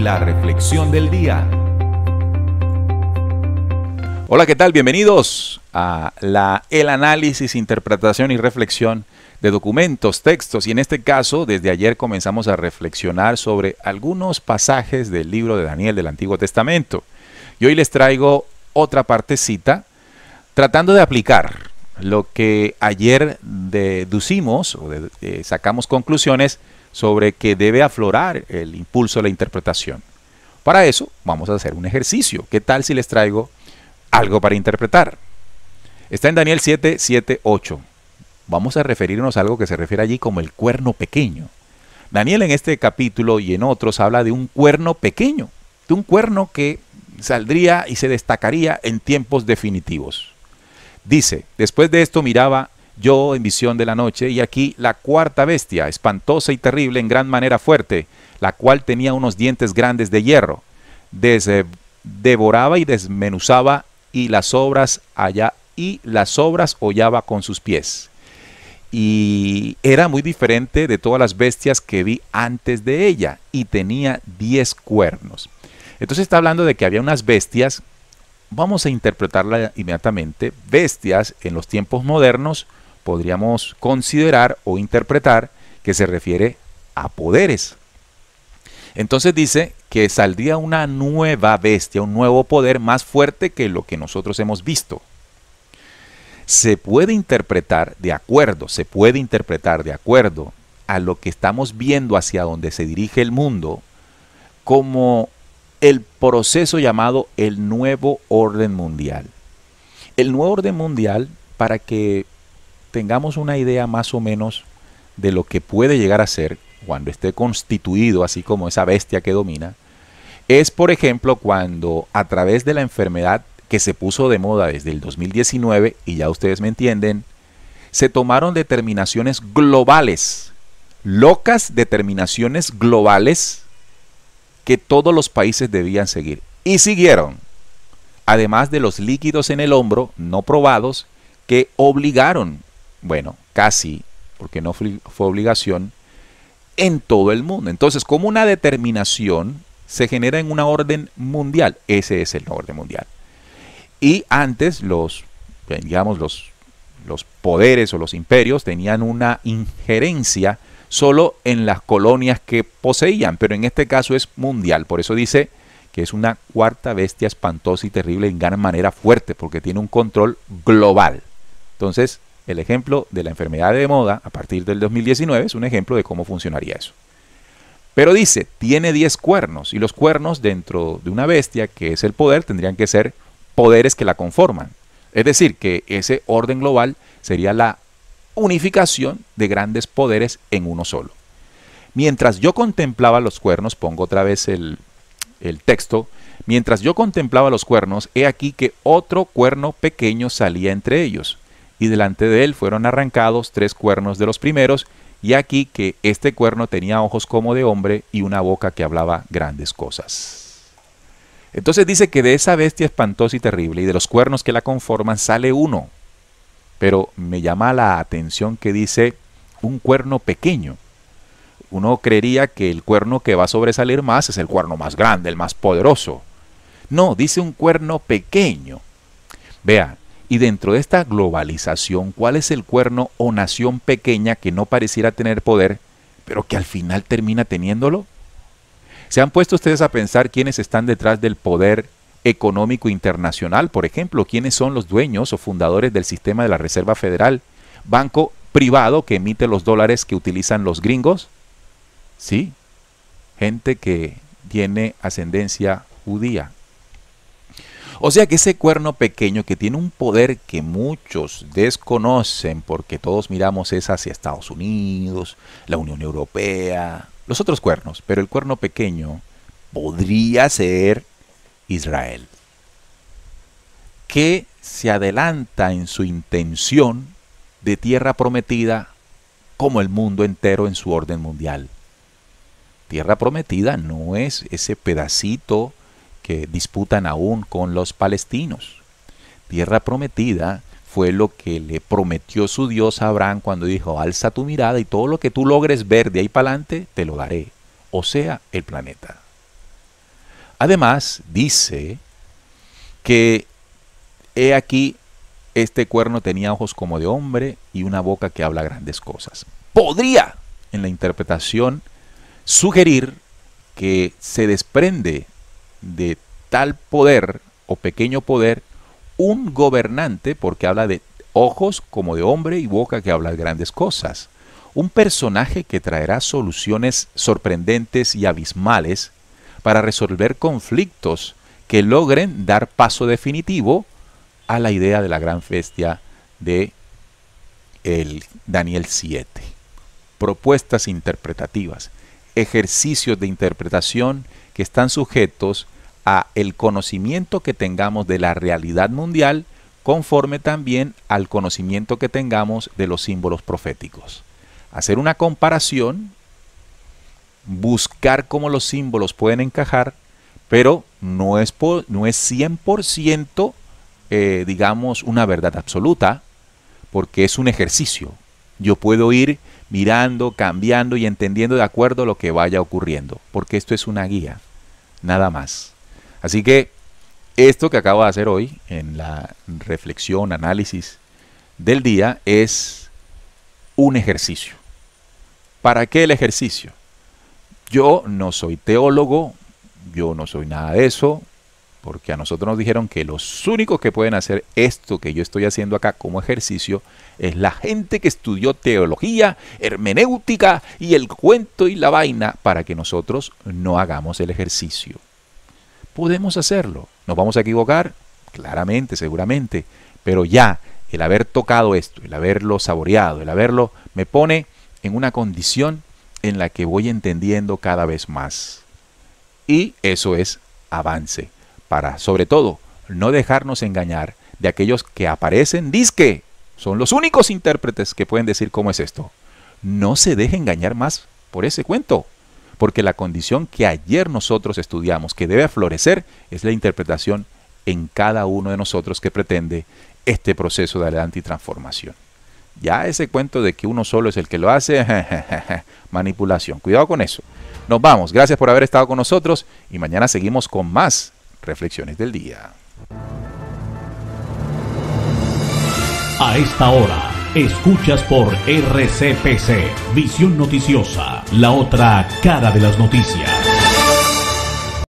La reflexión del día. Hola, ¿qué tal? Bienvenidos a la, el análisis, interpretación y reflexión de documentos, textos y en este caso desde ayer comenzamos a reflexionar sobre algunos pasajes del libro de Daniel del Antiguo Testamento. Y hoy les traigo otra partecita tratando de aplicar lo que ayer deducimos o sacamos conclusiones sobre que debe aflorar el impulso de la interpretación. Para eso vamos a hacer un ejercicio. ¿Qué tal si les traigo algo para interpretar? Está en Daniel 7, 7, 8. Vamos a referirnos a algo que se refiere allí como el cuerno pequeño. Daniel en este capítulo y en otros habla de un cuerno pequeño, de un cuerno que saldría y se destacaría en tiempos definitivos. Dice, después de esto miraba yo en visión de la noche, y aquí la cuarta bestia, espantosa y terrible en gran manera fuerte, la cual tenía unos dientes grandes de hierro, eh, devoraba y desmenuzaba, y las obras allá, y las obras hollaba con sus pies. Y era muy diferente de todas las bestias que vi antes de ella, y tenía diez cuernos. Entonces está hablando de que había unas bestias, vamos a interpretarla inmediatamente, bestias en los tiempos modernos, podríamos considerar o interpretar que se refiere a poderes. Entonces dice que saldría una nueva bestia, un nuevo poder más fuerte que lo que nosotros hemos visto. Se puede interpretar de acuerdo, se puede interpretar de acuerdo a lo que estamos viendo hacia donde se dirige el mundo como el proceso llamado el nuevo orden mundial. El nuevo orden mundial, para que tengamos una idea más o menos de lo que puede llegar a ser cuando esté constituido, así como esa bestia que domina, es por ejemplo cuando a través de la enfermedad que se puso de moda desde el 2019, y ya ustedes me entienden, se tomaron determinaciones globales, locas determinaciones globales que todos los países debían seguir. Y siguieron, además de los líquidos en el hombro no probados que obligaron bueno, casi, porque no fue, obligación, en todo el mundo. Entonces, como una determinación se genera en una orden mundial, ese es el orden mundial. Y antes los, eh, digamos, los, los poderes o los imperios tenían una injerencia solo en las colonias que poseían, pero en este caso es mundial, por eso dice que es una cuarta bestia espantosa y terrible en gran manera fuerte, porque tiene un control global. Entonces, el ejemplo de la enfermedad de moda a partir del 2019 es un ejemplo de cómo funcionaría eso. Pero dice, tiene 10 cuernos y los cuernos dentro de una bestia, que es el poder, tendrían que ser poderes que la conforman. Es decir, que ese orden global sería la unificación de grandes poderes en uno solo. Mientras yo contemplaba los cuernos, pongo otra vez el, el texto, mientras yo contemplaba los cuernos, he aquí que otro cuerno pequeño salía entre ellos y delante de él fueron arrancados tres cuernos de los primeros, y aquí que este cuerno tenía ojos como de hombre y una boca que hablaba grandes cosas. Entonces dice que de esa bestia espantosa y terrible y de los cuernos que la conforman sale uno, pero me llama la atención que dice un cuerno pequeño. Uno creería que el cuerno que va a sobresalir más es el cuerno más grande, el más poderoso. No, dice un cuerno pequeño. Vea, y dentro de esta globalización, ¿cuál es el cuerno o nación pequeña que no pareciera tener poder, pero que al final termina teniéndolo? ¿Se han puesto ustedes a pensar quiénes están detrás del poder económico internacional, por ejemplo, quiénes son los dueños o fundadores del sistema de la Reserva Federal, banco privado que emite los dólares que utilizan los gringos? Sí, gente que tiene ascendencia judía, o sea que ese cuerno pequeño que tiene un poder que muchos desconocen porque todos miramos es hacia Estados Unidos, la Unión Europea, los otros cuernos, pero el cuerno pequeño podría ser Israel, que se adelanta en su intención de tierra prometida como el mundo entero en su orden mundial. Tierra prometida no es ese pedacito que disputan aún con los palestinos. Tierra prometida fue lo que le prometió su Dios a Abraham cuando dijo, alza tu mirada y todo lo que tú logres ver de ahí para adelante, te lo daré, o sea, el planeta. Además, dice que he aquí, este cuerno tenía ojos como de hombre y una boca que habla grandes cosas. Podría, en la interpretación, sugerir que se desprende de tal poder o pequeño poder un gobernante, porque habla de ojos como de hombre y boca que habla de grandes cosas. Un personaje que traerá soluciones sorprendentes y abismales para resolver conflictos que logren dar paso definitivo a la idea de la gran festia de el Daniel 7. Propuestas interpretativas ejercicios de interpretación que están sujetos a el conocimiento que tengamos de la realidad mundial conforme también al conocimiento que tengamos de los símbolos proféticos. Hacer una comparación, buscar cómo los símbolos pueden encajar, pero no es, por, no es 100% eh, digamos una verdad absoluta, porque es un ejercicio. Yo puedo ir mirando, cambiando y entendiendo de acuerdo a lo que vaya ocurriendo, porque esto es una guía, nada más. Así que esto que acabo de hacer hoy en la reflexión, análisis del día es un ejercicio. ¿Para qué el ejercicio? Yo no soy teólogo, yo no soy nada de eso, porque a nosotros nos dijeron que los únicos que pueden hacer esto que yo estoy haciendo acá como ejercicio es la gente que estudió teología, hermenéutica y el cuento y la vaina para que nosotros no hagamos el ejercicio. Podemos hacerlo. ¿Nos vamos a equivocar? Claramente, seguramente. Pero ya el haber tocado esto, el haberlo saboreado, el haberlo, me pone en una condición en la que voy entendiendo cada vez más. Y eso es avance para, sobre todo, no dejarnos engañar de aquellos que aparecen disque. Son los únicos intérpretes que pueden decir cómo es esto. No se deje engañar más por ese cuento, porque la condición que ayer nosotros estudiamos, que debe florecer, es la interpretación en cada uno de nosotros que pretende este proceso de y anti-transformación Ya ese cuento de que uno solo es el que lo hace, manipulación. Cuidado con eso. Nos vamos. Gracias por haber estado con nosotros y mañana seguimos con más Reflexiones del día. A esta hora, escuchas por RCPC, Visión Noticiosa, la otra cara de las noticias.